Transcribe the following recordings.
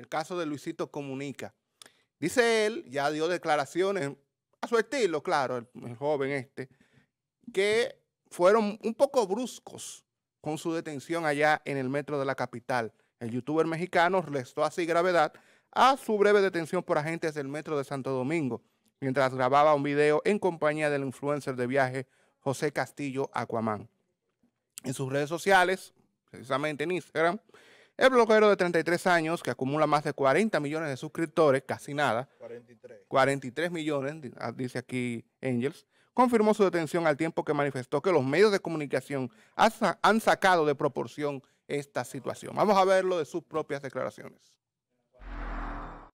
el caso de Luisito Comunica. Dice él, ya dio declaraciones, a su estilo, claro, el, joven este, que fueron un poco bruscos con su detención allá en el metro de la capital. El youtuber mexicano restó así gravedad a su breve detención por agentes del metro de Santo Domingo, mientras grababa un video en compañía del influencer de viaje José Castillo Aquaman. En sus redes sociales, precisamente en Instagram, el bloguero de 33 años, que acumula más de 40 millones de suscriptores, casi nada. 43. millones, ah, dice aquí Angels, confirmó su detención al tiempo que manifestó que los medios de comunicación han sacado de proporción esta situación. Vamos a verlo de sus propias declaraciones.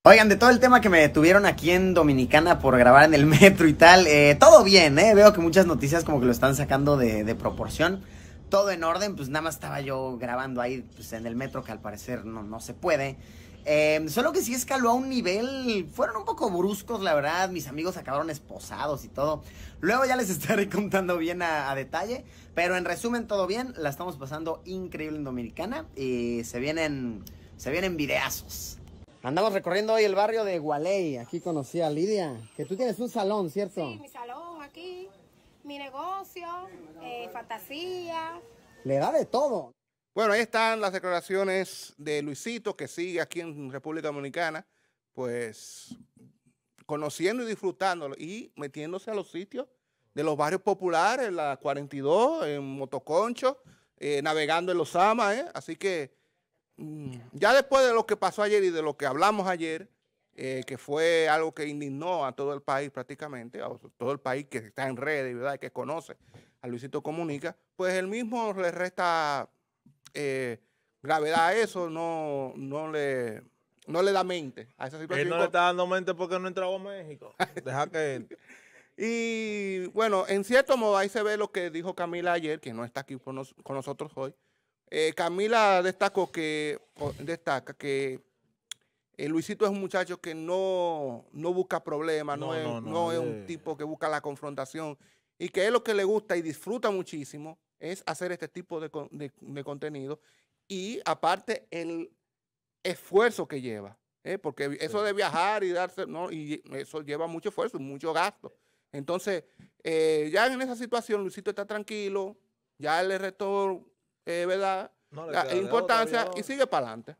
Oigan, de todo el tema que me detuvieron aquí en Dominicana por grabar en el metro y tal, eh, todo bien, eh, Veo que muchas noticias como que lo están sacando de proporción todo en orden, pues nada más estaba yo grabando ahí pues, en el metro que al parecer no, no se puede. Em, solo que sí escaló a un nivel, fueron un poco bruscos la verdad, mis amigos acabaron esposados y todo. Luego ya les estaré contando bien a, detalle, pero en resumen todo bien, la estamos pasando increíble en Dominicana y se vienen, se vienen videazos. Andamos recorriendo hoy el barrio de Gualey, aquí conocí a Lidia, que tú tienes un salón, ¿cierto? mi negocio, eh, fantasía. Le da de todo. Bueno, ahí están las declaraciones de Luisito, que sigue aquí en República Dominicana, pues conociendo y disfrutándolo y metiéndose a los sitios de los barrios populares, en la 42, en Motoconcho, eh, navegando en los Amas, ¿eh? Así que mm, ya después de lo que pasó ayer y de lo que hablamos ayer, eh, que fue algo que indignó a todo el país prácticamente, a todo el país que está en redes, ¿verdad? que conoce a Luisito Comunica, pues él mismo le resta eh, gravedad a eso, no, no le le da mente a esa situación. Él no le está dando mente porque no entraba a México. Deja que Y bueno, en cierto modo ahí se ve lo que dijo Camila ayer, que no está aquí con, nosotros hoy. Eh, Camila destacó que, destaca que eh, Luisito es un muchacho que no, busca problemas, no, es, un tipo que busca la confrontación y que es lo que le gusta y disfruta muchísimo es hacer este tipo de, contenido y aparte el esfuerzo que lleva, ¿eh? porque eso de viajar y darse, ¿no? y eso lleva mucho esfuerzo, mucho gasto. Entonces, eh, ya en esa situación Luisito está tranquilo, ya le restó, ¿verdad? la, importancia y sigue para adelante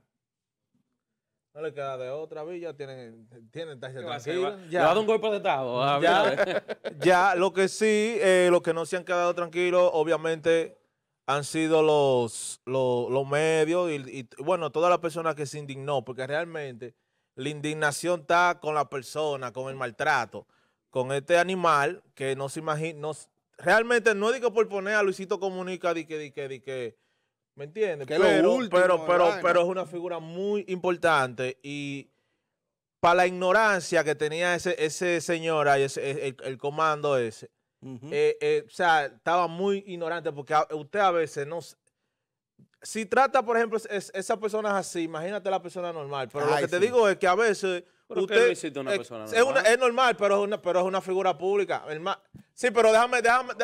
no le queda de otra villa, tienen, tienen estarse Ya. Le un golpe de estado. ya, ya, lo que sí, eh, los que no se han quedado tranquilos, obviamente han sido los, los, medios y, bueno, todas las personas que se indignó, porque realmente la indignación está con la persona, con el maltrato, con este animal que no se imagina, no, realmente no digo por poner a Luisito Comunica de que, di que, de que ¿Me entiendes? Que pero, pero, pero, es una figura muy importante y para la ignorancia que tenía ese, ese señor ahí, el, comando ese, eh, eh, o sea, estaba muy ignorante porque usted a veces no... Si trata, por ejemplo, es, esas personas así, imagínate la persona normal. Pero lo que te digo es que a veces... usted, una persona es, normal? Es, normal, pero es, una, pero es una figura pública. sí, pero déjame... déjame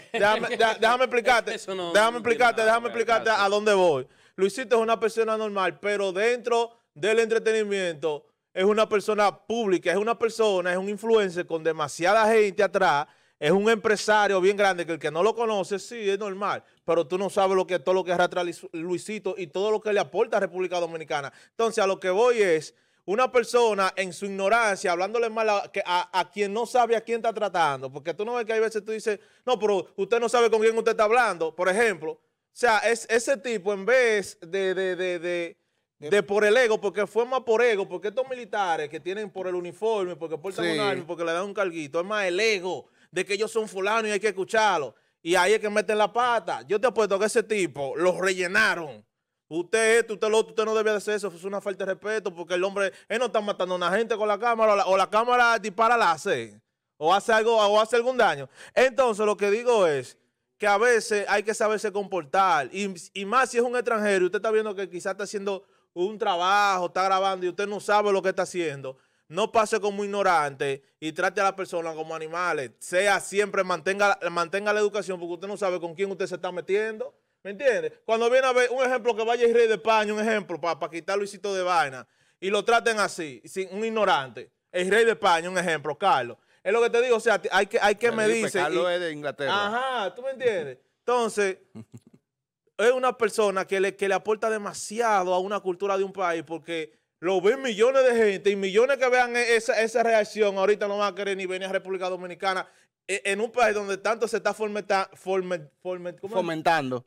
déjame, explicarte, déjame explicarte, déjame explicarte a dónde voy. Luisito es una persona normal, pero dentro del entretenimiento es una persona pública, es una persona, es un influencer con demasiada gente atrás, es un empresario bien grande que el que no lo conoce, sí, es normal, pero tú no sabes lo que todo lo que arrastra Luisito y todo lo que le aporta a República Dominicana. Entonces, a lo que voy es una persona en su ignorancia, hablándole mal a, a, quien no sabe a quién está tratando, porque tú no ves que hay veces tú dices, no, pero usted no sabe con quién usted está hablando, por ejemplo. O sea, es, ese tipo en vez de, de, por el ego, porque fue más por ego, porque estos militares que tienen por el uniforme, porque portan un arma, porque le dan un carguito, es más el ego de que ellos son fulanos y hay que escucharlo. Y ahí es que meten la pata. Yo te apuesto que ese tipo los rellenaron Usted esto, usted lo otro, usted no debe hacer eso, es una falta de respeto, porque el hombre, él no está matando a una gente con la cámara, o la, cámara dispara, la hace, o hace algo, o hace algún daño. Entonces, lo que digo es que a veces hay que saberse comportar, y, más si es un extranjero, y usted está viendo que quizás está haciendo un trabajo, está grabando, y usted no sabe lo que está haciendo, no pase como ignorante y trate a la persona como animales. Sea siempre, mantenga, mantenga la educación, porque usted no sabe con quién usted se está metiendo. ¿Me entiendes? Cuando viene a ver un ejemplo que vaya el rey de España, un ejemplo, para quitar Luisito de vaina, y lo traten así, sin, un ignorante. El rey de España, un ejemplo, Carlos. Es lo que te digo, o sea, hay que, hay que medirse. Carlos es de Inglaterra. Ajá, ¿tú me entiendes? Entonces, es una persona que le, aporta demasiado a una cultura de un país porque lo ven millones de gente y millones que vean e, esa, esa reacción ahorita no van a querer ni venir a República Dominicana e-, en un país donde tanto se está fomentando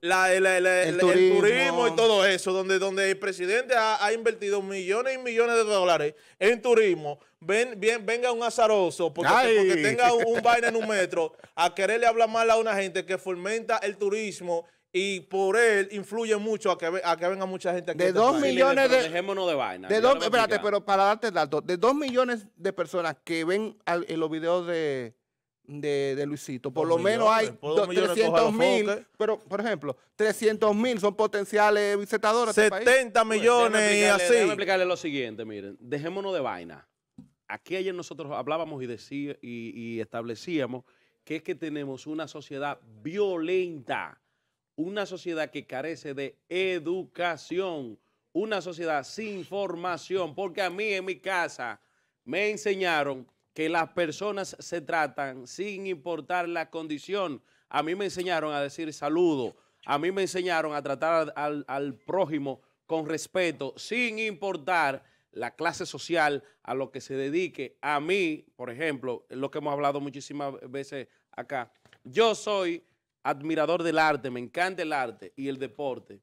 el, turismo. y todo eso, donde, donde el presidente ha, invertido millones y millones de dólares en turismo, ven, bien, venga un azaroso porque, tenga un, vaina en un metro a quererle hablar mal a una gente que fomenta el turismo. Y por él influye mucho a que, a que venga mucha gente aquí. De este dos millones de... Dejémonos de dos, pero para darte el de dos millones de personas que ven los videos de, de, Luisito. Por lo menos hay 300 mil, pero por ejemplo, 300 mil son potenciales visitadores. 70 este millones y así. Déjame explicarle lo siguiente, miren, dejémonos de vaina. Aquí ayer nosotros hablábamos y, y, y establecíamos que es que tenemos una sociedad violenta, una sociedad que carece de educación, una sociedad sin formación, porque a mí en mi casa me enseñaron que las personas se tratan sin importar la condición. A mí me enseñaron a decir saludo, a mí me enseñaron a tratar al, prójimo con respeto, sin importar la clase social a lo que se dedique. A mí, por ejemplo, lo que hemos hablado muchísimas veces acá, yo soy admirador del arte, me encanta el arte y el deporte,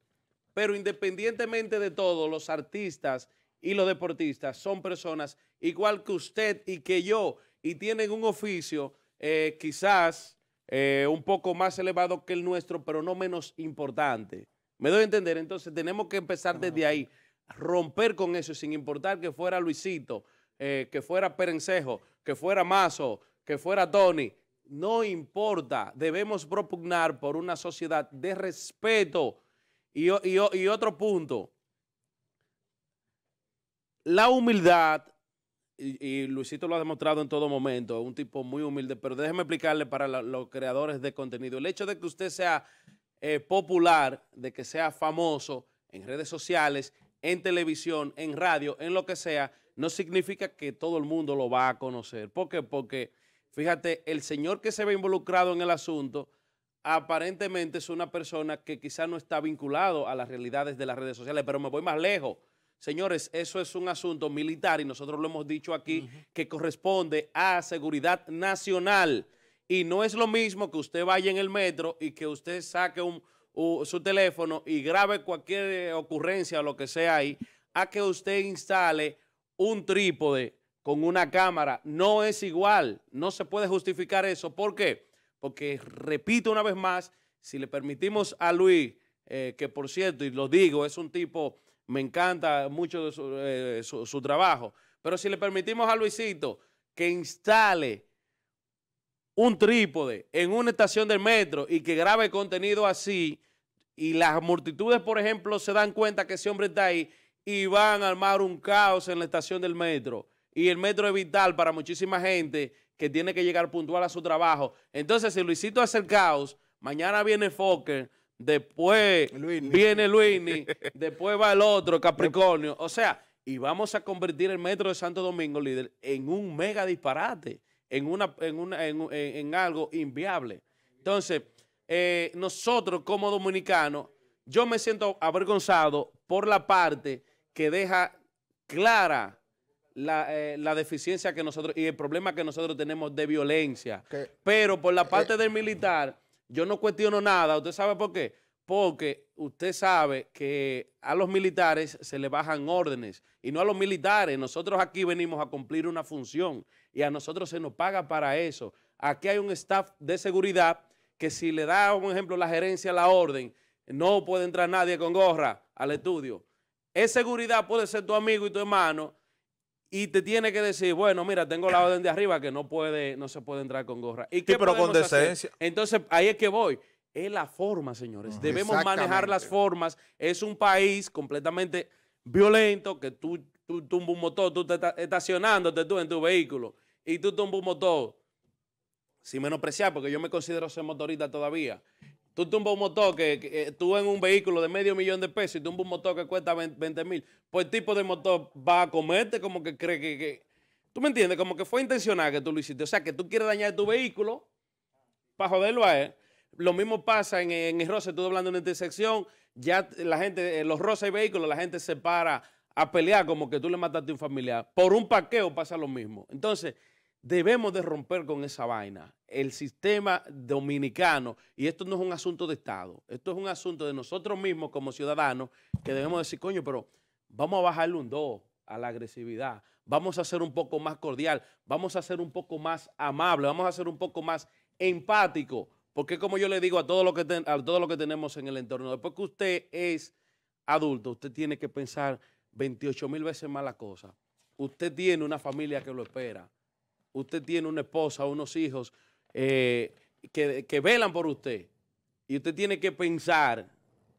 pero independientemente de todo, los artistas y los deportistas son personas igual que usted y que yo y tienen un oficio eh, quizás eh, un poco más elevado que el nuestro, pero no menos importante. Me doy a entender, entonces tenemos que empezar ah, desde ahí, romper con eso, sin importar que fuera Luisito, eh, que fuera Perencejo, que fuera Mazo, que fuera Tony. No importa, debemos propugnar por una sociedad de respeto. y otro punto, la humildad, y, Luisito lo ha demostrado en todo momento, un tipo muy humilde, pero déjeme explicarle para los creadores de contenido, el hecho de que usted sea eh, popular, de que sea famoso en redes sociales, en televisión, en radio, en lo que sea, no significa que todo el mundo lo va a conocer. ¿Por qué? Porque, fíjate, el señor que se ve involucrado en el asunto aparentemente es una persona que quizá no está vinculado a las realidades de las redes sociales, pero me voy más lejos. Señores, eso es un asunto militar y nosotros lo hemos dicho aquí que corresponde a seguridad nacional. Y no es lo mismo que usted vaya en el metro y que usted saque su teléfono y grabe cualquier eh, ocurrencia o lo que sea ahí, a que usted instale un trípode con una cámara. No es igual, no se puede justificar eso. ¿Por qué? Porque, repito una vez más, si le permitimos a Luis, eh, que por cierto, y lo digo, es un tipo me encanta mucho eh, su, su trabajo, pero si le permitimos a Luisito que instale un trípode en una estación del metro y que grabe contenido así, y las multitudes, por ejemplo, se dan cuenta que ese hombre está ahí y van a armar un caos en la estación del metro. Y el metro es vital para muchísima gente que tiene que llegar puntual a su trabajo. Entonces, si Luisito hace el caos, mañana viene Fokker, después viene Luini, después va el otro, Capricornio. O sea, y vamos a convertir el metro de Santo Domingo, líder, en un mega disparate, en, una, en, algo inviable. Entonces, eh, nosotros como dominicanos, yo me siento avergonzado por la parte que deja clara la, eh, deficiencia que nosotros y el problema que nosotros tenemos de violencia. Pero por la eh, parte del militar yo no cuestiono nada, ¿usted sabe por qué? Porque usted sabe que a los militares se le bajan órdenes y no a los militares. Nosotros aquí venimos a cumplir una función y a nosotros se nos paga para eso. Aquí hay un staff de seguridad que si le da, por ejemplo, la gerencia la orden, no puede entrar nadie con gorra al estudio. Es seguridad, puede ser tu amigo y tu hermano, y te tiene que decir, bueno, mira, tengo la orden de arriba que no puede, no se puede entrar con gorra. ¿Y sí, qué pero con decencia. Entonces, ahí es que voy. Es la forma, señores. Debemos manejar las formas. Es un país completamente violento que tú, tú tumbas un motor, tú te estacionando estacionándote tú en tu vehículo y tú tumbas un motor. Sin menospreciar, porque yo me considero ser motorista todavía. Tú tumbas un motor que, eh, tú en un vehículo de medio millón de pesos y tumbas un motor que cuesta 20 mil. Pues el tipo de motor va a comerte como que cree que, Tú me entiendes, como que fue intencional que tú lo hiciste. O sea, que tú quieres dañar tu vehículo para joderlo a él. Lo mismo pasa en, en el roce, tú de una intersección, ya la gente, eh, los roces y vehículos, la gente se para a pelear como que tú le mataste a un familiar. Por un paqueo pasa lo mismo. Entonces, debemos de romper con esa vaina. El sistema dominicano, y esto no es un asunto de Estado, esto es un asunto de nosotros mismos como ciudadanos que debemos decir, coño, pero vamos a bajarle un 2 a la agresividad, vamos a ser un poco más cordial, vamos a ser un poco más amable, vamos a ser un poco más empático, porque como yo le digo a todo lo que, a todo lo que tenemos en el entorno, después que usted es adulto, usted tiene que pensar 28 mil veces más la cosa. Usted tiene una familia que lo espera usted tiene una esposa, unos hijos eh, que, velan por usted. Y usted tiene que pensar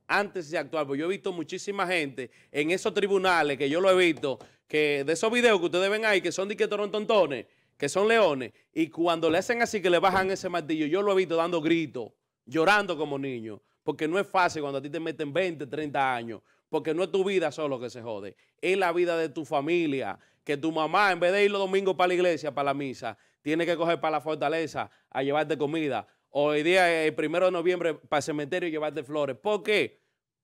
antes de actuar, porque yo he visto muchísima gente en esos tribunales que yo lo he visto, que de esos videos que ustedes ven ahí, que son toronto tontones, que son leones, y cuando le hacen así que le bajan ese martillo, yo lo he visto dando gritos, llorando como niño, porque no es fácil cuando a ti te meten 20, 30 años, porque no es tu vida solo que se jode, es la vida de tu familia, que tu mamá, en vez de ir los domingos para la iglesia, para la misa, tiene que coger para la fortaleza a llevarte comida. Hoy día, eh, el primero de noviembre, para el cementerio y llevarte flores. ¿Por qué?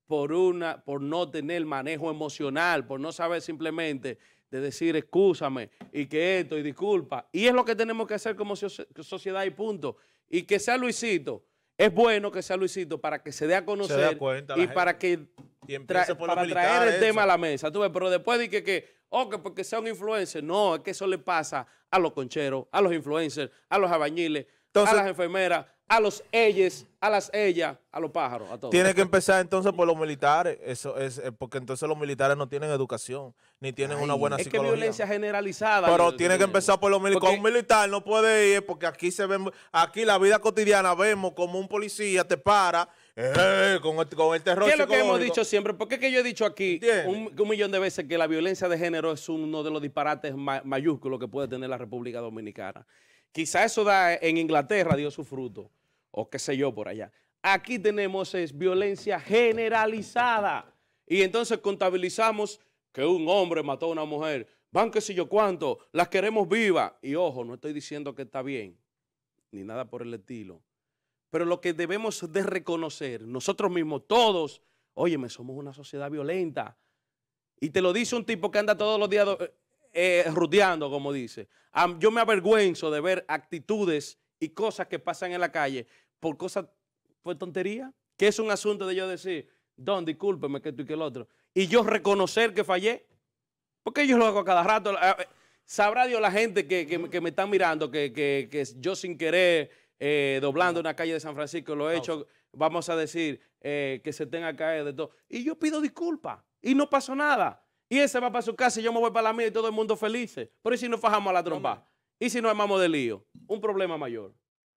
Por, una, por no tener manejo emocional, por no saber simplemente de decir excúsame y que esto y disculpa. Y es lo que tenemos que hacer como sociedad y punto. Y que sea Luisito. Es bueno que sea Luisito para que se dé a conocer y para que y por para traer el tema a la mesa, pero después de que, que oh, porque sea un influencer, no, es que eso le pasa a los concheros, a los influencers, a los albañiles, a las enfermeras, a los ellos, a las ellas, a los pájaros, a todos. Tiene que empezar entonces por los militares, eso es eh, porque entonces los militares no tienen educación, ni tienen una buena es psicología. Es que violencia generalizada. Pero tiene que empezar por los militares. Un militar no puede ir porque aquí se ven, aquí la vida cotidiana vemos como un policía te para eh, con, este ¿Qué es lo que hemos dicho siempre? Porque es que yo he dicho aquí un, millón de veces que la violencia de género es uno de los disparates mayúsculos que puede tener la República Dominicana. Quizá eso da en Inglaterra dio su fruto, o qué sé yo por allá. Aquí tenemos es violencia generalizada. Y entonces contabilizamos que un hombre mató a una mujer, van qué sé yo cuánto, las queremos vivas. Y ojo, no estoy diciendo que está bien, ni nada por el estilo. Pero lo que debemos de reconocer, nosotros mismos, todos, óyeme, somos una sociedad violenta. Y te lo dice un tipo que anda todos los días eh, eh como dice. yo me avergüenzo de ver actitudes y cosas que pasan en la calle por cosas, por tontería, que es un asunto de yo decir, don, discúlpeme que tú y que el otro. Y yo reconocer que fallé, porque yo lo hago cada rato. Ah, eh, sabrá Dios la gente que, me está mirando, que, que yo sin querer eh, doblando una calle de San Francisco, lo he ah, hecho, vamos a decir, eh, que se tenga que eh, caer de todo. Y yo pido disculpas y no pasó nada. Y ese va para su casa y yo me voy para la mía y todo el mundo feliz. Pero ¿y si nos fajamos a la trompa? ¿Y si nos armamos de lío? Un problema mayor.